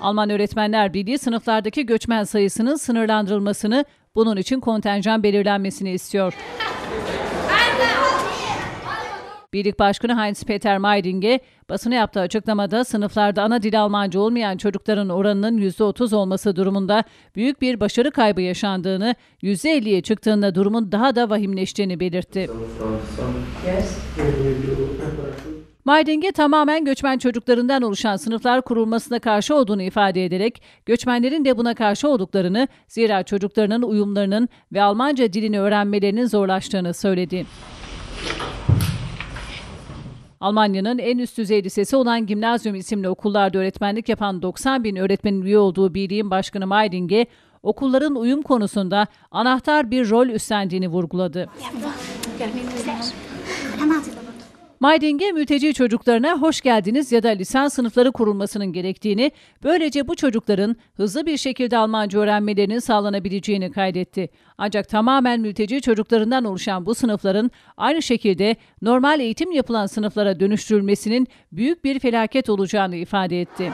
Alman Öğretmenler Birliği sınıflardaki göçmen sayısının sınırlandırılmasını, bunun için kontenjan belirlenmesini istiyor. Birlik Başkanı Heinz Peter Meiring'e basına yaptığı açıklamada sınıflarda ana dil Almanca olmayan çocukların oranının %30 olması durumunda büyük bir başarı kaybı yaşandığını, %50'ye çıktığında durumun daha da vahimleştiğini belirtti. Mardin'e tamamen göçmen çocuklarından oluşan sınıflar kurulmasına karşı olduğunu ifade ederek göçmenlerin de buna karşı olduklarını zira çocuklarının uyumlarının ve Almanca dilini öğrenmelerinin zorlaştığını söyledi. Almanya'nın en üst düzey lisesi olan Gimnazyum isimli okullarda öğretmenlik yapan 90 bin öğretmenin üye olduğu birliğin başkanı Mayding'e okulların uyum konusunda anahtar bir rol üstlendiğini vurguladı. Mayding'e mülteci çocuklarına hoş geldiniz ya da lisans sınıfları kurulmasının gerektiğini, böylece bu çocukların hızlı bir şekilde Almanca öğrenmelerinin sağlanabileceğini kaydetti. Ancak tamamen mülteci çocuklarından oluşan bu sınıfların aynı şekilde normal eğitim yapılan sınıflara dönüştürülmesinin büyük bir felaket olacağını ifade etti.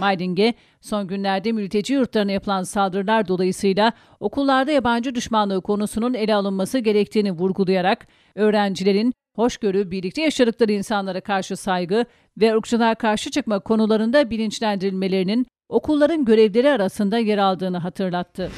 Maidinge, son günlerde mülteci yurtlarına yapılan saldırılar dolayısıyla okullarda yabancı düşmanlığı konusunun ele alınması gerektiğini vurgulayarak öğrencilerin hoşgörü, birlikte yaşadıkları insanlara karşı saygı ve ırkçılığa karşı çıkma konularında bilinçlendirilmelerinin okulların görevleri arasında yer aldığını hatırlattı.